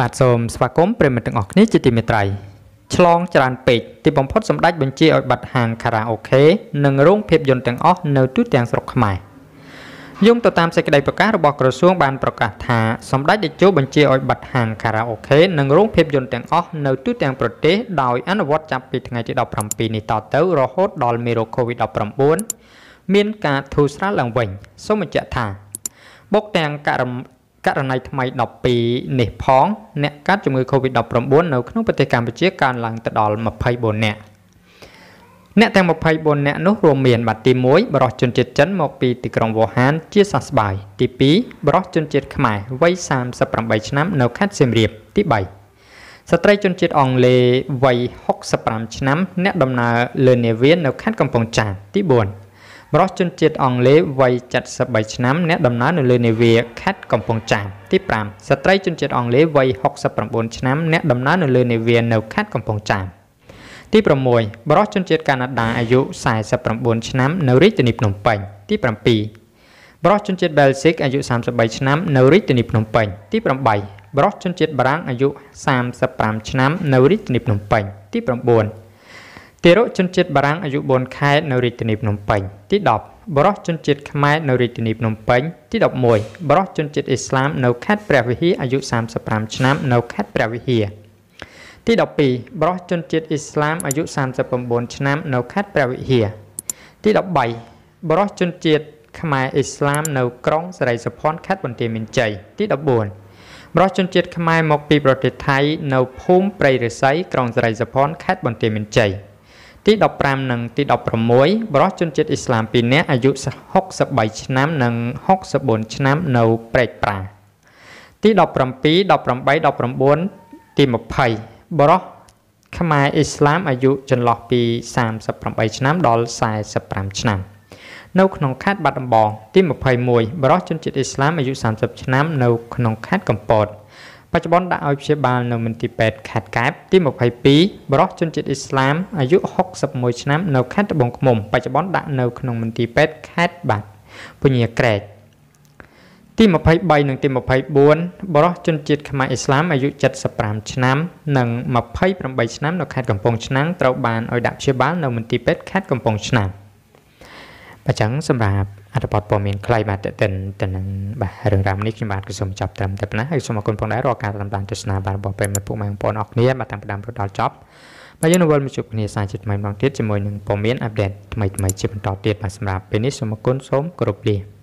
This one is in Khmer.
បាទសូមស្វាគមន៍ប្រិមត្តទាំងអស់គ្នាជាទីមេត្រីឆ្លងចរានពេកទីបំផុតសម្ដេចបញ្ជាឲ្យបាត់ហាងខារ៉ាអូខេនិងរោងភាពយន្តទាំងអស់នៅទូទាំងស្រុកខ្មែរយោងទៅតាមសេចក្តីប្រកាសរបស់ក្រសួងបានប្រកាសថាសម្ដេចតេជោបញ្ជាឲ្យបាត់ហាងខារ៉ាអូខេនិងរោងភាពយន្តទាំងអស់នៅទូទាំងប្រទេសដោយអនុវត្តចាប់ពីថ្ងៃទី17នេះតទៅ រហូតដល់មេរោគ COVID-19 មានការធូរស្រាលឡើងវិញសូមបញ្ជាក់ថាបុកទាំងករករណីថ្មី12នេះផងអ្នកកើតជំងឺ Covid-19 នៅក្នុងប្រទេសកម្ពុជាកើនឡើងទៅដល់24នាក់អ្នកទាំង24នាក់នោះរួមមានបាទទី1បរិសជនជាតិចិនមកពីទីក្រុងវូហាន ជាសះស្បើយទី2បរិសជនជាតិខ្មែរវ័យ38ឆ្នាំនៅខេត្តសៀមរាបទី3ស្ត្រីជនជាតិអង់គ្លេសវ័យ65ឆ្នាំ អ្នកដំណើរលើនាវានៅខេត្តកំពង់ចាមទី4ម្រោះជនជាតិអង់គ្លេសវ័យ73ឆ្នាំ អ្នកដំណើរនៅលើនាវាខេត្តកំពង់ចាមទី5ស្ត្រីជនជាតិអង់គ្លេសវ័យ69ឆ្នាំអ្នកដំណើរនៅលើនាវានៅខេត្តកំពង់ចាមទី6បរិសជនជាតិកាណាដាអាយុ49ឆ្នាំ នៅរាជធានីភ្នំពេញទី7បរិសជនជាតិបែលស៊ិកអាយុ33ឆ្នាំនៅរាជធានីភ្នំពេញទី8បរិសជនជាតិបារាំងអាយុ35ឆ្នាំនៅរាជធានីភ្នំពេញទី9ទារកជនជាតិបារាំងអាយុ4ខែនៅរាជធានីភ្នំពេញទី10បរោះជនជាតិខ្មែរនៅរាជធានីភ្នំពេញទី11បរោះជនជាតិអ៊ីស្លាមនៅខេត្តព្រះវិហារអាយុ35ឆ្នាំនៅខេត្តព្រះវិហារទី12បរោះជនជាតិអ៊ីស្លាមអាយុ39ឆ្នាំនៅខេត្តព្រះវិហារទី13បរោះជនជាតិខ្មែរអ៊ីស្លាម នៅក្រុងសិរីសភ័ណ្ឌខេត្តបន្ទាយមានជ័យទី14បរោះជនជាតិខ្មែរមកពីប្រទេសថៃ នៅភូមិព្រៃរិស័យក្រុងសិរីសភ័ណ្ឌខេត្តបន្ទាយមានជ័យទី15និងទី16បរិសុទ្ធជនជាតិអ៊ីស្លាម2នាក់អាយុ63ឆ្នាំនិង64ឆ្នាំនៅព្រែកប្រាទី17 18 19ទី20បរិសុទ្ធខ្មែរអ៊ីស្លាមអាយុចន្លោះពី38ឆ្នាំដល់45ឆ្នាំ នៅក្នុងខេត្តបាត់ដំបងទី21បរិសុទ្ធជនជាតិអ៊ីស្លាមអាយុ30ឆ្នាំនៅក្នុងខេត្តកំពតបច្ចុប្បន្នដាក់ឲ្យព្យាបាលនៅមន្ទីរពេទ្យខេត្តកែបទី22បរិះជនជាតិអ៊ីស្លាមអាយុ61ឆ្នាំនៅខេត្តត្បូងឃ្មុំ បច្ចុប្បន្នដាក់នៅក្នុងមន្ទីរពេទ្យខេត្តបាត់ពញាក្រែកទី23និងទី24បរិះជនជាតិខ្មែរអ៊ីស្លាមអាយុ75ឆ្នាំនិង28ឆ្នាំនៅខេត្តកំពង់ឆ្នាំងត្រូវបានឲ្យដាក់ព្យាបាលនៅមន្ទីរពេទ្យខេត្តកំពង់ឆ្នាំងអញ្ចឹងសម្រាប់អត្ថបទព័ត៌មានខ្លីបាទតេតិនទៅនឹងបាទរឿងរ៉ាវនេះខ្ញុំបាទក៏សូមចប់ត្រឹមតែប៉ុណ្ណាហើយសូមអរគុណផងដែររាល់ការតាមដានទស្សនាបាទរបស់ប្រិយមិត្តពុកម៉ែបងប្អូនអរគ្នាបាទតាំងពីដើមរហូតដល់ចប់បាទយើងនៅវិលមកជួបគ្នាសាជាថ្មីម្ដងទៀតជាមួយនឹងព័ត៌មានអាប់ដេតថ្មីថ្មីជាបន្តទៀតបាទសម្រាប់ពេលនេះសូមអរគុណសូមគោរពលា